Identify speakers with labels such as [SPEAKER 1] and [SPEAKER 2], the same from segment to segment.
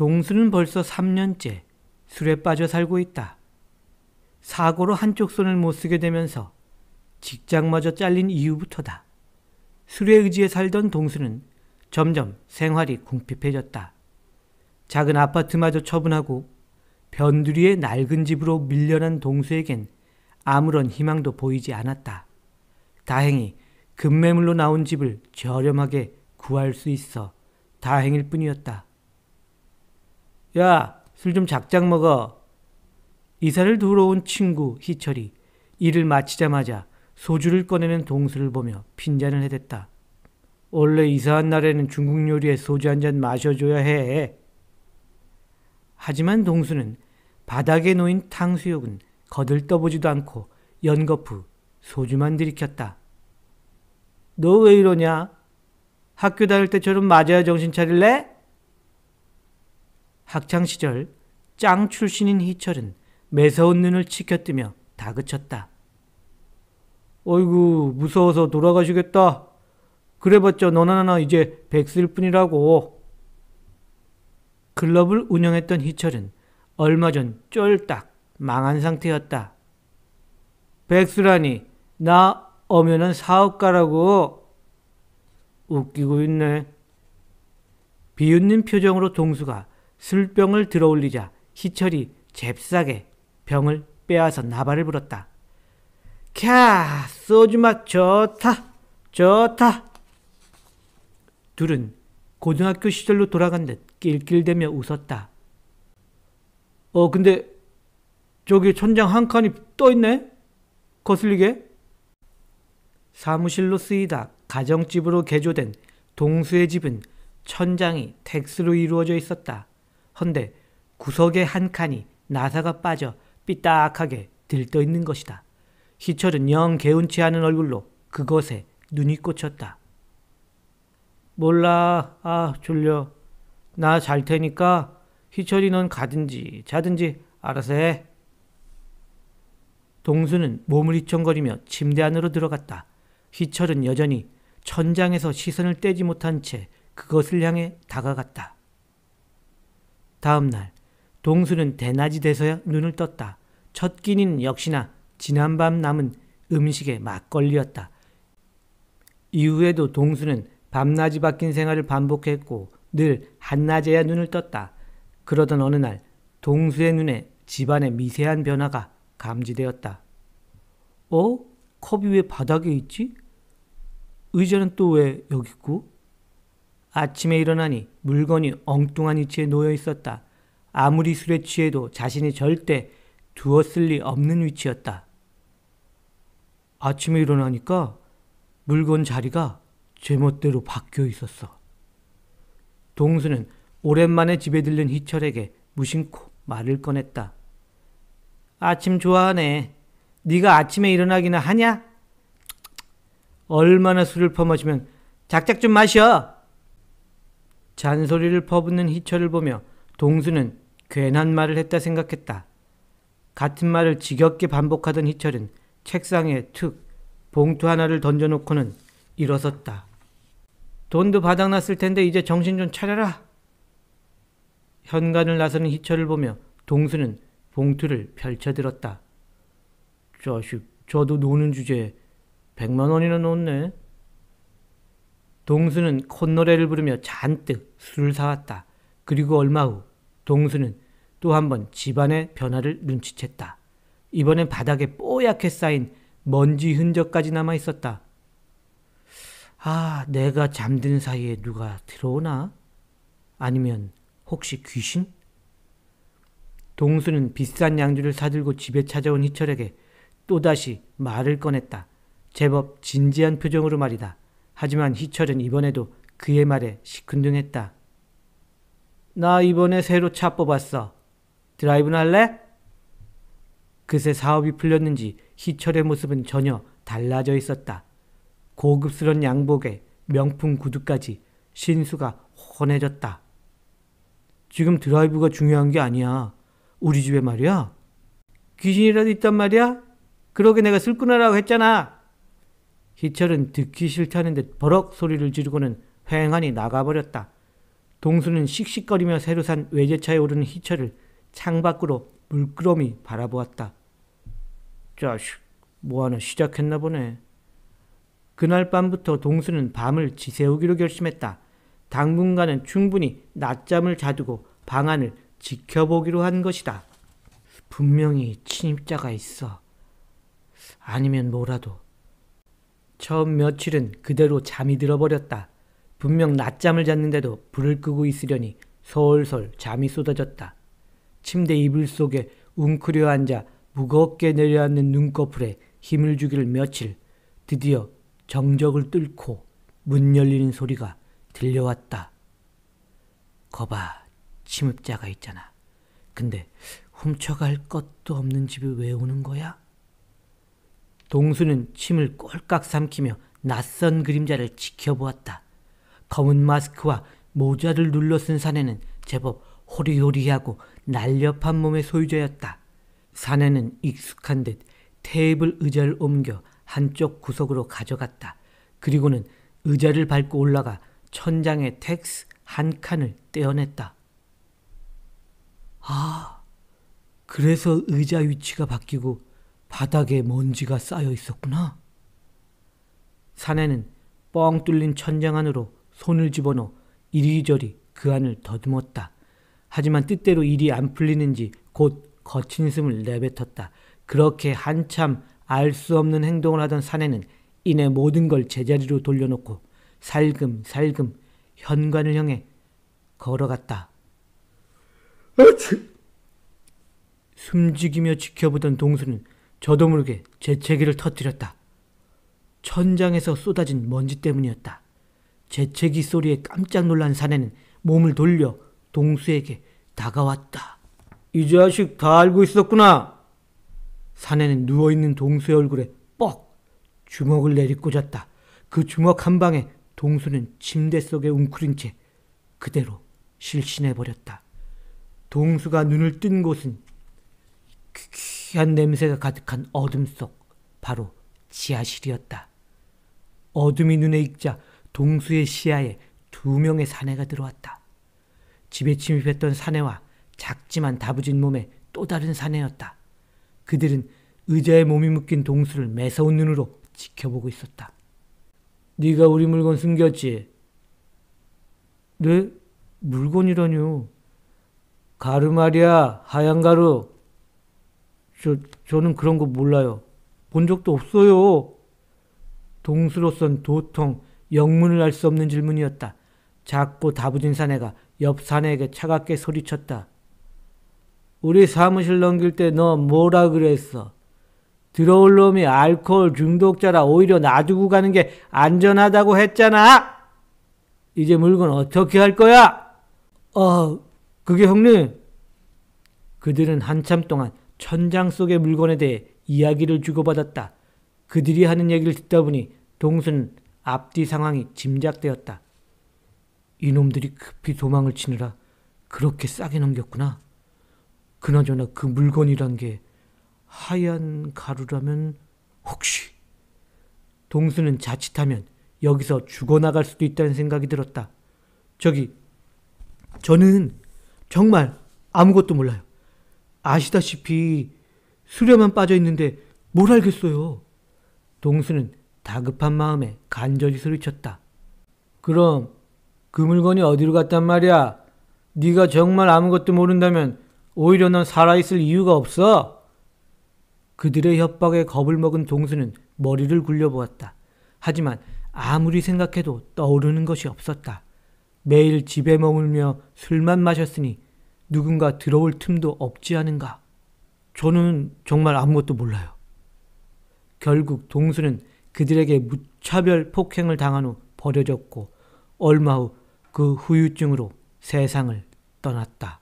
[SPEAKER 1] 동수는 벌써 3년째 술에 빠져 살고 있다. 사고로 한쪽 손을 못 쓰게 되면서 직장마저 잘린 이후부터다. 술에 의지해 살던 동수는 점점 생활이 궁핍해졌다. 작은 아파트마저 처분하고 변두리의 낡은 집으로 밀려난 동수에겐 아무런 희망도 보이지 않았다. 다행히 급매물로 나온 집을 저렴하게 구할 수 있어 다행일 뿐이었다. 야, 술 좀 작작 먹어. 이사를 들어온 친구 희철이 일을 마치자마자 소주를 꺼내는 동수를 보며 핀잔을 해댔다. 원래 이사한 날에는 중국 요리에 소주 한 잔 마셔줘야 해. 하지만 동수는 바닥에 놓인 탕수육은 거들떠보지도 않고 연거푸 소주만 들이켰다. 너 왜 이러냐? 학교 다닐 때처럼 맞아야 정신 차릴래? 학창 시절 짱 출신인 희철은 매서운 눈을 치켜뜨며 다그쳤다. 어이구 무서워서 돌아가시겠다. 그래봤자 너나 나 이제 백수일 뿐이라고. 클럽을 운영했던 희철은 얼마 전 쫄딱 망한 상태였다. 백수라니 나 엄연한 사업가라고. 웃기고 있네. 비웃는 표정으로 동수가 술병을 들어올리자 희철이 잽싸게 병을 빼앗아 나발을 불었다. 캬, 소주맛 좋다, 좋다. 둘은 고등학교 시절로 돌아간 듯 낄낄대며 웃었다. 어, 근데 저기 천장 한 칸이 떠있네? 거슬리게? 사무실로 쓰이다 가정집으로 개조된 동수의 집은 천장이 텍스로 이루어져 있었다. 헌데 구석의 한 칸이 나사가 빠져 삐딱하게 들떠 있는 것이다. 희철은 영 개운치 않은 얼굴로 그것에 눈이 꽂혔다. 몰라. 아, 졸려. 나 잘 테니까 희철이 넌 가든지 자든지 알아서 해. 동수는 몸을 휘청거리며 침대 안으로 들어갔다. 희철은 여전히 천장에서 시선을 떼지 못한 채 그것을 향해 다가갔다. 다음 날 동수는 대낮이 돼서야 눈을 떴다. 첫 끼니는 역시나 지난밤 남은 음식에 막걸리였다. 이후에도 동수는 밤낮이 바뀐 생활을 반복했고 늘 한낮에야 눈을 떴다. 그러던 어느 날 동수의 눈에 집안의 미세한 변화가 감지되었다. 어? 컵이 왜 바닥에 있지? 의자는 또 왜 여기 있고? 아침에 일어나니 물건이 엉뚱한 위치에 놓여 있었다. 아무리 술에 취해도 자신이 절대 두었을 리 없는 위치였다. 아침에 일어나니까 물건 자리가 제멋대로 바뀌어 있었어. 동수는 오랜만에 집에 들른 희철에게 무심코 말을 꺼냈다. 아침 좋아하네. 네가 아침에 일어나기나 하냐? 얼마나 술을 퍼마시면 작작 좀 마셔. 잔소리를 퍼붓는 희철을 보며 동수는 괜한 말을 했다 생각했다. 같은 말을 지겹게 반복하던 희철은 책상에 툭 봉투 하나를 던져놓고는 일어섰다. 돈도 바닥났을 텐데 이제 정신 좀 차려라. 현관을 나서는 희철을 보며 동수는 봉투를 펼쳐들었다. 자식, 저도 노는 주제에 백만 원이나 놓네 동수는 콧노래를 부르며 잔뜩 술을 사왔다. 그리고 얼마 후 동수는 또 한 번 집안의 변화를 눈치챘다. 이번엔 바닥에 뽀얗게 쌓인 먼지 흔적까지 남아 있었다. 아, 내가 잠든 사이에 누가 들어오나? 아니면 혹시 귀신? 동수는 비싼 양주를 사들고 집에 찾아온 희철에게 또다시 말을 꺼냈다. 제법 진지한 표정으로 말이다. 하지만 희철은 이번에도 그의 말에 시큰둥했다. 나 이번에 새로 차 뽑았어. 드라이브는 할래? 그새 사업이 풀렸는지 희철의 모습은 전혀 달라져 있었다. 고급스런 양복에 명품 구두까지 신수가 혼해졌다 지금 드라이브가 중요한 게 아니야. 우리 집에 말이야. 귀신이라도 있단 말이야? 그러게 내가 쓸 끊으라고 했잖아. 희철은 듣기 싫다는 듯 버럭 소리를 지르고는 휑하니 나가버렸다. 동수는 씩씩거리며 새로 산 외제차에 오르는 희철을 창밖으로 물끄러미 바라보았다. 자식, 뭐하나 시작했나 보네. 그날 밤부터 동수는 밤을 지새우기로 결심했다. 당분간은 충분히 낮잠을 자두고 방안을 지켜보기로 한 것이다. 분명히 침입자가 있어. 아니면 뭐라도 처음 며칠은 그대로 잠이 들어버렸다. 분명 낮잠을 잤는데도 불을 끄고 있으려니 솔솔 잠이 쏟아졌다. 침대 이불 속에 웅크려 앉아 무겁게 내려앉는 눈꺼풀에 힘을 주기를 며칠 드디어 정적을 뚫고 문 열리는 소리가 들려왔다. 거봐, 침입자가 있잖아. 근데 훔쳐갈 것도 없는 집에 왜 오는 거야? 동수는 침을 꼴깍 삼키며 낯선 그림자를 지켜보았다. 검은 마스크와 모자를 눌러쓴 사내는 제법 호리호리하고 날렵한 몸의 소유자였다. 사내는 익숙한 듯 테이블 의자를 옮겨 한쪽 구석으로 가져갔다. 그리고는 의자를 밟고 올라가 천장의 텍스 한 칸을 떼어냈다. 아, 그래서 의자 위치가 바뀌고 바닥에 먼지가 쌓여 있었구나. 사내는 뻥 뚫린 천장 안으로 손을 집어넣어 이리저리 그 안을 더듬었다. 하지만 뜻대로 일이 안 풀리는지 곧 거친 숨을 내뱉었다. 그렇게 한참 알 수 없는 행동을 하던 사내는 이내 모든 걸 제자리로 돌려놓고 살금살금 현관을 향해 걸어갔다. 아치! 숨죽이며 지켜보던 동수는 저도 모르게 재채기를 터뜨렸다. 천장에서 쏟아진 먼지 때문이었다. 재채기 소리에 깜짝 놀란 사내는 몸을 돌려 동수에게 다가왔다. 이 자식 다 알고 있었구나. 사내는 누워있는 동수의 얼굴에 뻑 주먹을 내리꽂았다. 그 주먹 한 방에 동수는 침대 속에 웅크린 채 그대로 실신해버렸다. 동수가 눈을 뜬 곳은 희한 냄새가 가득한 어둠 속 바로 지하실이었다. 어둠이 눈에 익자 동수의 시야에 두 명의 사내가 들어왔다. 집에 침입했던 사내와 작지만 다부진 몸의 또 다른 사내였다. 그들은 의자에 몸이 묶인 동수를 매서운 눈으로 지켜보고 있었다. 네가 우리 물건 숨겼지? 네? 물건이라뇨. 가루 말이야, 하얀 가루. 저, 저는 그런 거 몰라요. 본 적도 없어요. 동수로선 도통 영문을 알 수 없는 질문이었다. 작고 다부진 사내가 옆 사내에게 차갑게 소리쳤다. 우리 사무실 넘길 때 너 뭐라 그랬어? 들어올 놈이 알코올 중독자라 오히려 놔두고 가는 게 안전하다고 했잖아! 이제 물건 어떻게 할 거야? 어, 그게 형님. 그들은 한참 동안 천장 속의 물건에 대해 이야기를 주고받았다. 그들이 하는 얘기를 듣다 보니 동수는 앞뒤 상황이 짐작되었다. 이놈들이 급히 도망을 치느라 그렇게 싸게 넘겼구나. 그나저나 그 물건이란 게 하얀 가루라면 혹시 동수는 자칫하면 여기서 죽어나갈 수도 있다는 생각이 들었다. 저기 저는 정말 아무것도 몰라요. 아시다시피 수렴만 빠져 있는데 뭘 알겠어요. 동수는 다급한 마음에 간절히 소리쳤다. 그럼 그 물건이 어디로 갔단 말이야? 네가 정말 아무것도 모른다면 오히려 넌 살아있을 이유가 없어. 그들의 협박에 겁을 먹은 동수는 머리를 굴려보았다. 하지만 아무리 생각해도 떠오르는 것이 없었다. 매일 집에 머물며 술만 마셨으니 누군가 들어올 틈도 없지 않은가. 저는 정말 아무것도 몰라요. 결국 동수는 그들에게 무차별 폭행을 당한 후 버려졌고 얼마 후 그 후유증으로 세상을 떠났다.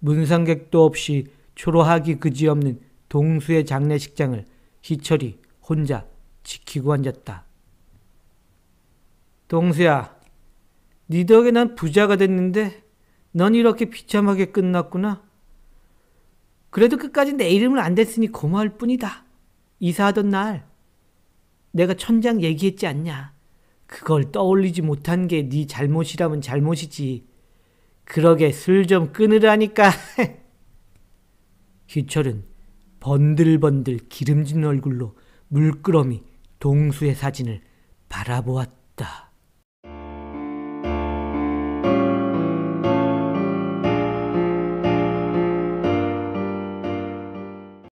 [SPEAKER 1] 문상객도 없이 초로하기 그지없는 동수의 장례식장을 희철이 혼자 지키고 앉았다. 동수야, 네 덕에 난 부자가 됐는데 넌 이렇게 비참하게 끝났구나. 그래도 끝까지 내 이름을 안 댔으니 고마울 뿐이다. 이사하던 날 내가 천장 얘기했지 않냐. 그걸 떠올리지 못한 게 네 잘못이라면 잘못이지. 그러게 술 좀 끊으라니까. 규철은 번들번들 기름진 얼굴로 물끄러미 동수의 사진을 바라보았다.